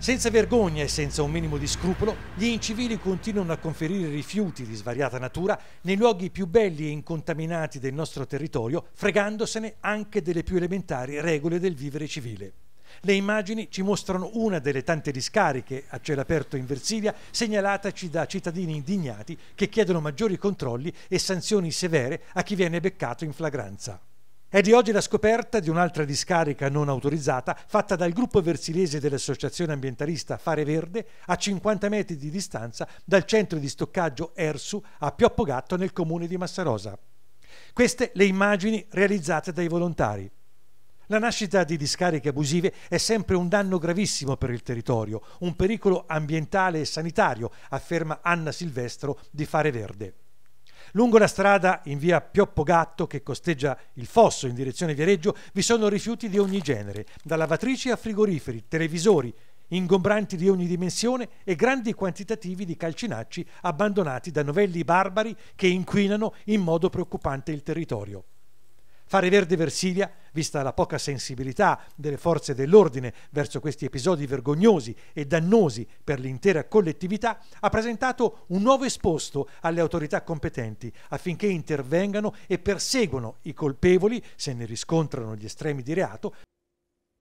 Senza vergogna e senza un minimo di scrupolo, gli incivili continuano a conferire rifiuti di svariata natura nei luoghi più belli e incontaminati del nostro territorio, fregandosene anche delle più elementari regole del vivere civile. Le immagini ci mostrano una delle tante discariche a cielo aperto in Versilia segnalataci da cittadini indignati che chiedono maggiori controlli e sanzioni severe a chi viene beccato in flagranza. È di oggi la scoperta di un'altra discarica non autorizzata fatta dal gruppo versilese dell'associazione ambientalista Fare Verde a 50 metri di distanza dal centro di stoccaggio Ersu a Pioppogatto nel comune di Massarosa. Queste le immagini realizzate dai volontari. La nascita di discariche abusive è sempre un danno gravissimo per il territorio, un pericolo ambientale e sanitario, afferma Anna Silvestro di Fare Verde. Lungo la strada in via Pioppogatto, che costeggia il fosso in direzione Viareggio, vi sono rifiuti di ogni genere, da lavatrici a frigoriferi, televisori, ingombranti di ogni dimensione e grandi quantitativi di calcinacci abbandonati da novelli barbari che inquinano in modo preoccupante il territorio. Fare verde Versilia, vista la poca sensibilità delle forze dell'ordine verso questi episodi vergognosi e dannosi per l'intera collettività, ha presentato un nuovo esposto alle autorità competenti affinché intervengano e perseguano i colpevoli, se ne riscontrano gli estremi di reato,